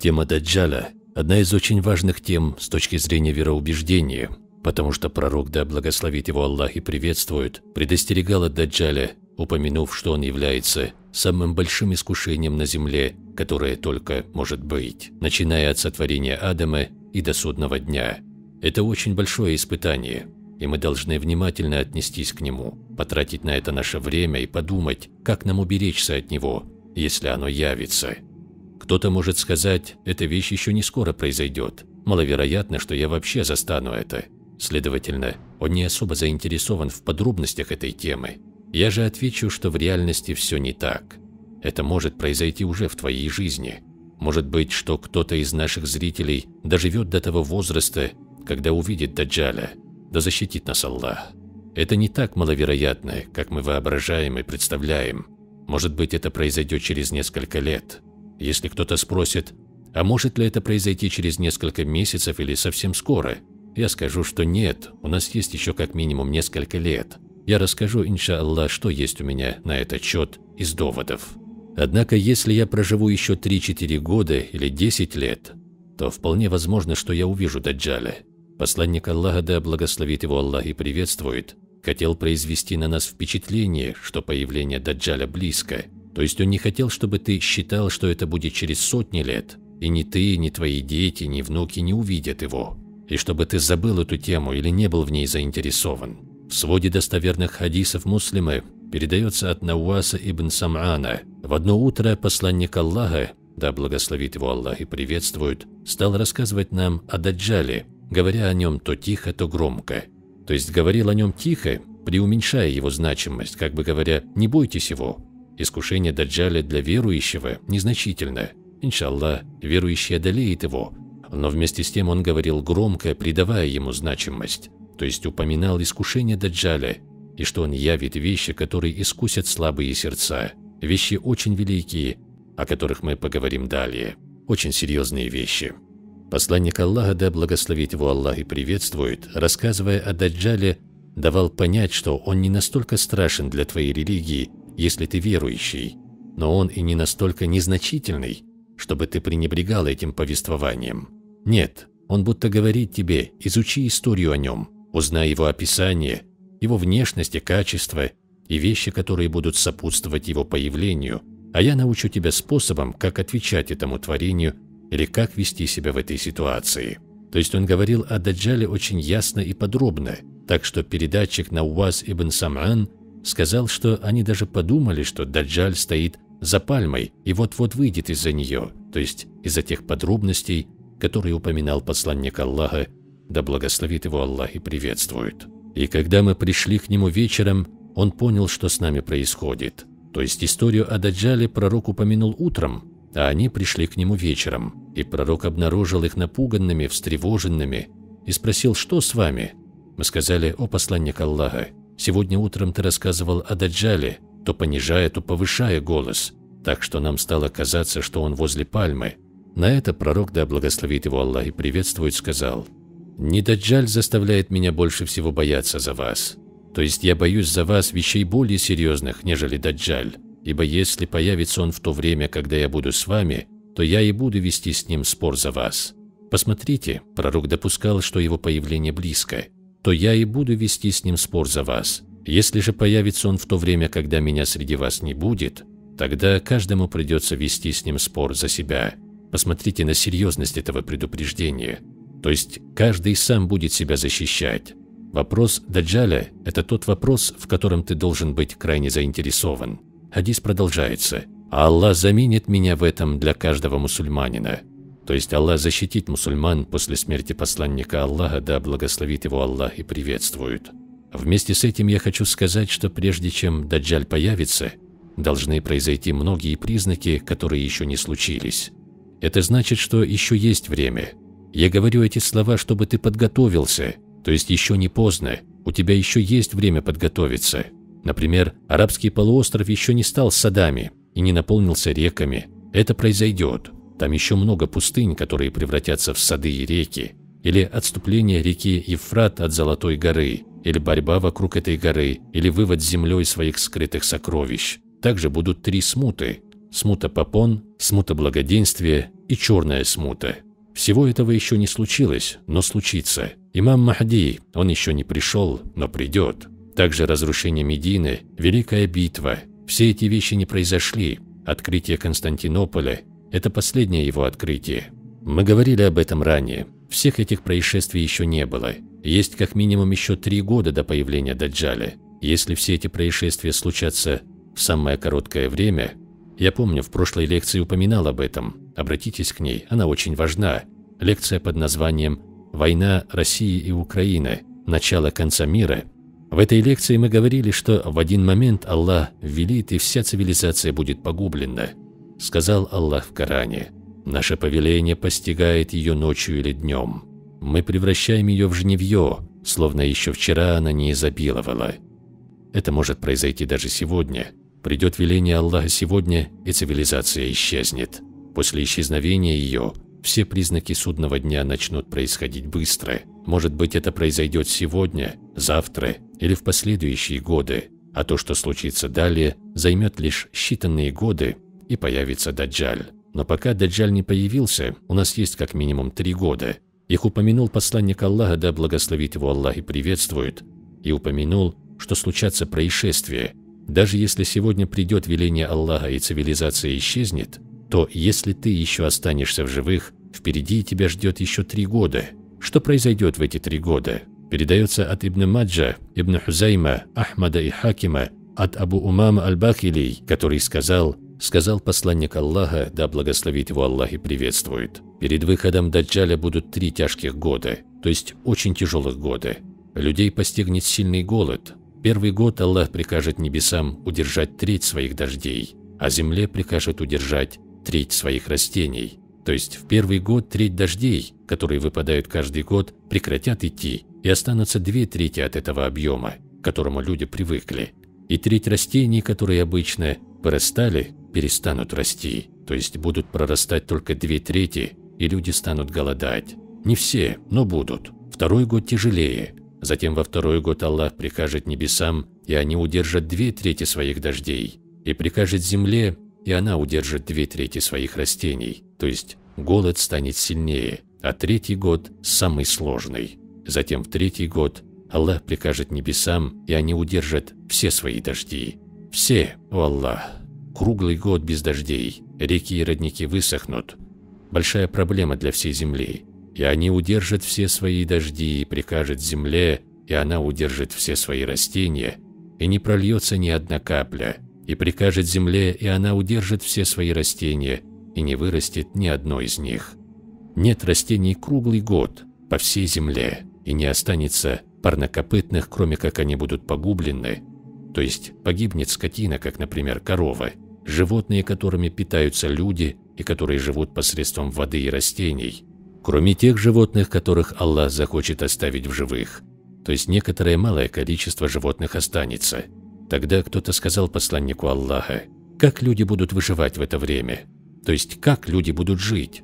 Тема Даджаля – одна из очень важных тем с точки зрения вероубеждения, потому что пророк, да благословит его Аллах и приветствует, предостерегал от Даджаля, упомянув, что он является самым большим искушением на земле, которое только может быть, начиная от сотворения Адама и до судного дня. Это очень большое испытание, и мы должны внимательно отнестись к нему, потратить на это наше время и подумать, как нам уберечься от него, если оно явится. Кто-то может сказать, эта вещь еще не скоро произойдет. Маловероятно, что я вообще застану это. Следовательно, он не особо заинтересован в подробностях этой темы. Я же отвечу, что в реальности все не так. Это может произойти уже в твоей жизни. Может быть, что кто-то из наших зрителей доживет до того возраста, когда увидит Даджаля, да защитит нас Аллах. Это не так маловероятно, как мы воображаем и представляем. Может быть, это произойдет через несколько лет. Если кто-то спросит, а может ли это произойти через несколько месяцев или совсем скоро, я скажу, что нет, у нас есть еще как минимум несколько лет. Я расскажу, иншаллах, что есть у меня на этот счет из доводов. Однако, если я проживу еще 3-4 года или 10 лет, то вполне возможно, что я увижу Даджаля. Посланник Аллаха, да благословит его Аллах и приветствует, хотел произвести на нас впечатление, что появление Даджаля близко – то есть он не хотел, чтобы ты считал, что это будет через сотни лет, и ни ты, ни твои дети, ни внуки не увидят его, и чтобы ты забыл эту тему или не был в ней заинтересован. В своде достоверных хадисов муслимы передается от Науаса ибн Сам'ана. В одно утро посланник Аллаха, да благословит его Аллах и приветствует, стал рассказывать нам о Даджале, говоря о нем то тихо, то громко. То есть говорил о нем тихо, преуменьшая его значимость, как бы говоря, не бойтесь его, Искушение Даджаля для верующего незначительное. Иншалла, верующий одолеет его. Но вместе с тем он говорил громко, придавая ему значимость, то есть упоминал искушение Даджаля, и что он явит вещи, которые искусят слабые сердца. Вещи очень великие, о которых мы поговорим далее. Очень серьезные вещи. Посланник Аллаха, да благословит его Аллах и приветствует, рассказывая о Даджале, давал понять, что он не настолько страшен для твоей религии, если ты верующий, но он и не настолько незначительный, чтобы ты пренебрегал этим повествованием. Нет, он будто говорит тебе, изучи историю о нем, узнай его описание, его внешность и качество, и вещи, которые будут сопутствовать его появлению, а я научу тебя способом, как отвечать этому творению или как вести себя в этой ситуации. То есть он говорил о Даджале очень ясно и подробно, так что передатчик на Уаз ибн Сам'ан – Сказал, что они даже подумали, что Даджаль стоит за пальмой и вот-вот выйдет из-за нее, то есть из-за тех подробностей, которые упоминал посланник Аллаха, да благословит его Аллах и приветствует. И когда мы пришли к нему вечером, он понял, что с нами происходит. То есть историю о Даджале пророк упомянул утром, а они пришли к нему вечером. И пророк обнаружил их напуганными, встревоженными и спросил, что с вами? Мы сказали, о посланник Аллаха, Сегодня утром ты рассказывал о Даджале, то понижая, то повышая голос, так что нам стало казаться, что он возле пальмы. На это пророк, да благословит его Аллах и приветствует, сказал, «Не Даджаль заставляет меня больше всего бояться за вас. То есть я боюсь за вас вещей более серьезных, нежели Даджаль, ибо если появится он в то время, когда я буду с вами, то я и буду вести с ним спор за вас». Посмотрите, пророк допускал, что его появление близко, то я и буду вести с ним спор за вас. Если же появится он в то время, когда меня среди вас не будет, тогда каждому придется вести с ним спор за себя. Посмотрите на серьезность этого предупреждения. То есть каждый сам будет себя защищать. Вопрос Даджаля – это тот вопрос, в котором ты должен быть крайне заинтересован. Хадис продолжается. «А Аллах заменит меня в этом для каждого мусульманина. То есть Аллах защитит мусульман после смерти посланника Аллаха, да благословит его Аллах и приветствует. Вместе с этим я хочу сказать, что прежде чем Даджаль появится, должны произойти многие признаки, которые еще не случились. Это значит, что еще есть время. Я говорю эти слова, чтобы ты подготовился, то есть еще не поздно, у тебя еще есть время подготовиться. Например, арабский полуостров еще не стал садами и не наполнился реками. Это произойдет. Там еще много пустынь, которые превратятся в сады и реки, или отступление реки Евфрат от Золотой горы, или борьба вокруг этой горы, или вывод землей своих скрытых сокровищ. Также будут три смуты – смута Папон, смута Благоденствия и черная смута. Всего этого еще не случилось, но случится. Имам Махди, он еще не пришел, но придет. Также разрушение Медины, Великая битва. Все эти вещи не произошли. Открытие Константинополя, это последнее его открытие. Мы говорили об этом ранее. Всех этих происшествий еще не было. Есть как минимум еще три года до появления Даджаля. Если все эти происшествия случатся в самое короткое время, я помню, в прошлой лекции упоминал об этом, обратитесь к ней, она очень важна. Лекция под названием «Война России и Украины. Начало конца мира». В этой лекции мы говорили, что в один момент Аллах велит, и вся цивилизация будет погублена. Сказал Аллах в Коране, «Наше повеление постигает ее ночью или днем. Мы превращаем ее в жневье, словно еще вчера она не изобиловала. Это может произойти даже сегодня. Придет веление Аллаха сегодня, и цивилизация исчезнет. После исчезновения ее все признаки судного дня начнут происходить быстро. Может быть, это произойдет сегодня, завтра или в последующие годы, а то, что случится далее, займет лишь считанные годы и появится Даджаль. Но пока Даджаль не появился, у нас есть как минимум три года. Их упомянул посланник Аллаха, да благословит его Аллах и приветствует, и упомянул, что случатся происшествия. Даже если сегодня придет веление Аллаха и цивилизация исчезнет, то если ты еще останешься в живых, впереди тебя ждет еще три года. Что произойдет в эти три года? Передается от Ибн Маджа, Ибн Хузайма, Ахмада и Хакима, от Абу Умама Аль-Бахилий, который сказал, сказал посланник Аллаха, да благословит его Аллах и приветствует. Перед выходом Даджаля будут три тяжких года, то есть очень тяжелых года. Людей постигнет сильный голод. Первый год Аллах прикажет небесам удержать треть своих дождей, а земле прикажет удержать треть своих растений. То есть в первый год треть дождей, которые выпадают каждый год, прекратят идти, и останутся две трети от этого объема, к которому люди привыкли, и треть растений, которые обычно вырастали, перестанут расти, то есть будут прорастать только две трети, и люди станут голодать. Не все, но будут. Второй год тяжелее. Затем во второй год Аллах прикажет небесам, и они удержат две трети своих дождей. И прикажет земле, и она удержит две трети своих растений. То есть голод станет сильнее, а третий год – самый сложный. Затем в третий год Аллах прикажет небесам, и они удержат все свои дожди. Все, о Аллах! Круглый год без дождей, реки и родники высохнут. Большая проблема для всей земли. И они удержат все свои дожди и прикажут земле, и она удержит все свои растения, и не прольется ни одна капля, и прикажет земле, и она удержит все свои растения, и не вырастет ни одно из них. Нет растений круглый год по всей земле, и не останется парнокопытных, кроме как они будут погублены то есть погибнет скотина, как, например, корова, животные, которыми питаются люди и которые живут посредством воды и растений, кроме тех животных, которых Аллах захочет оставить в живых. То есть некоторое малое количество животных останется. Тогда кто-то сказал посланнику Аллаха, как люди будут выживать в это время? То есть как люди будут жить?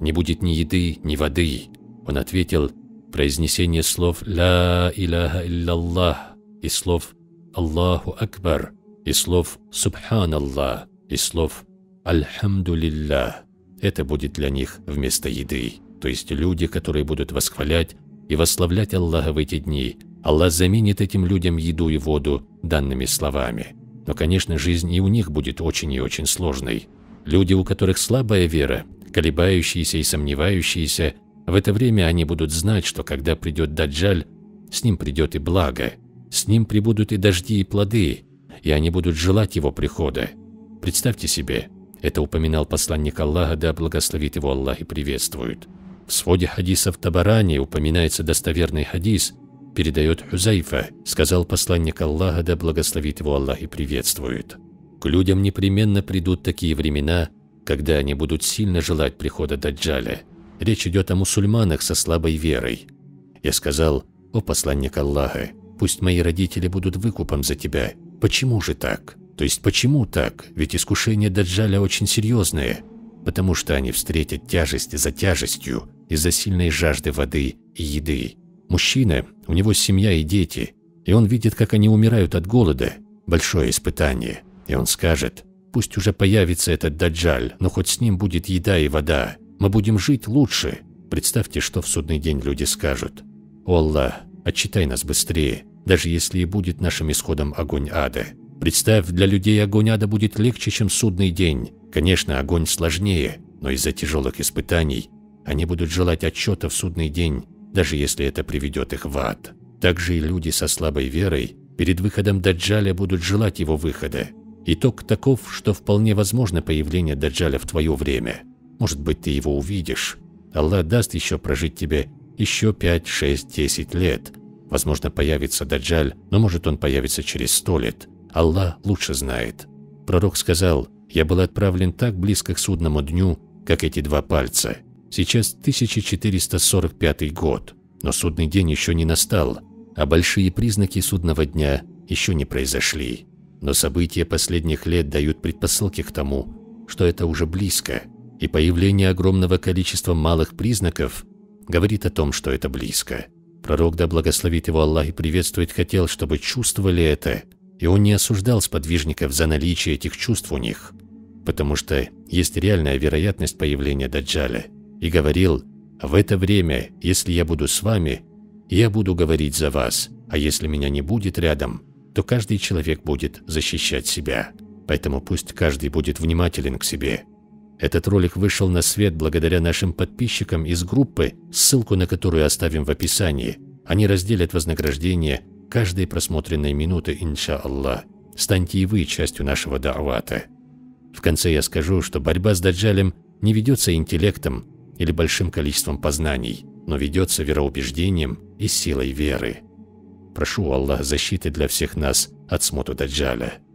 Не будет ни еды, ни воды. Он ответил, произнесение слов «Ля Илляха Илляллах» и слов «Аллаху Акбар» и слов "Субхан Аллах". и слов «Альхамдулиллах». Это будет для них вместо еды. То есть люди, которые будут восхвалять и восславлять Аллаха в эти дни, Аллах заменит этим людям еду и воду данными словами. Но, конечно, жизнь и у них будет очень и очень сложной. Люди, у которых слабая вера, колебающиеся и сомневающиеся, в это время они будут знать, что когда придет Даджаль, с ним придет и благо – с ним прибудут и дожди, и плоды, и они будут желать его прихода. Представьте себе, это упоминал посланник Аллаха, да благословит его Аллах и приветствует. В своде хадисов Табарани упоминается достоверный хадис, передает Хузайфа, сказал посланник Аллаха, да благословит его Аллах и приветствует. К людям непременно придут такие времена, когда они будут сильно желать прихода Даджаля. Речь идет о мусульманах со слабой верой. Я сказал, о посланник Аллаха, Пусть мои родители будут выкупом за тебя. Почему же так? То есть почему так? Ведь искушения Даджаля очень серьезные, Потому что они встретят тяжесть за тяжестью из-за сильной жажды воды и еды. Мужчина, у него семья и дети, и он видит, как они умирают от голода. Большое испытание. И он скажет, пусть уже появится этот Даджаль, но хоть с ним будет еда и вода. Мы будем жить лучше. Представьте, что в судный день люди скажут. «О Аллах, Отчитай нас быстрее, даже если и будет нашим исходом огонь ада. Представь, для людей огонь ада будет легче, чем судный день. Конечно, огонь сложнее, но из-за тяжелых испытаний они будут желать отчета в судный день, даже если это приведет их в ад. Также и люди со слабой верой перед выходом Даджаля будут желать его выхода. Итог таков, что вполне возможно появление Даджаля в твое время. Может быть, ты его увидишь. Аллах даст еще прожить тебе еще 5, 6, 10 лет. Возможно, появится Даджаль, но может он появится через 100 лет. Аллах лучше знает. Пророк сказал, «Я был отправлен так близко к судному дню, как эти два пальца. Сейчас 1445 год, но судный день еще не настал, а большие признаки судного дня еще не произошли. Но события последних лет дают предпосылки к тому, что это уже близко, и появление огромного количества малых признаков говорит о том, что это близко. Пророк, да благословит его Аллах и приветствует, хотел, чтобы чувствовали это, и он не осуждал сподвижников за наличие этих чувств у них, потому что есть реальная вероятность появления Даджаля, и говорил, «В это время, если я буду с вами, я буду говорить за вас, а если меня не будет рядом, то каждый человек будет защищать себя. Поэтому пусть каждый будет внимателен к себе, этот ролик вышел на свет благодаря нашим подписчикам из группы, ссылку на которую оставим в описании. Они разделят вознаграждение каждой просмотренной минуты, инша Аллах. Станьте и вы частью нашего даавата. В конце я скажу, что борьба с даджалем не ведется интеллектом или большим количеством познаний, но ведется вероубеждением и силой веры. Прошу Аллах защиты для всех нас от смоту даджаля.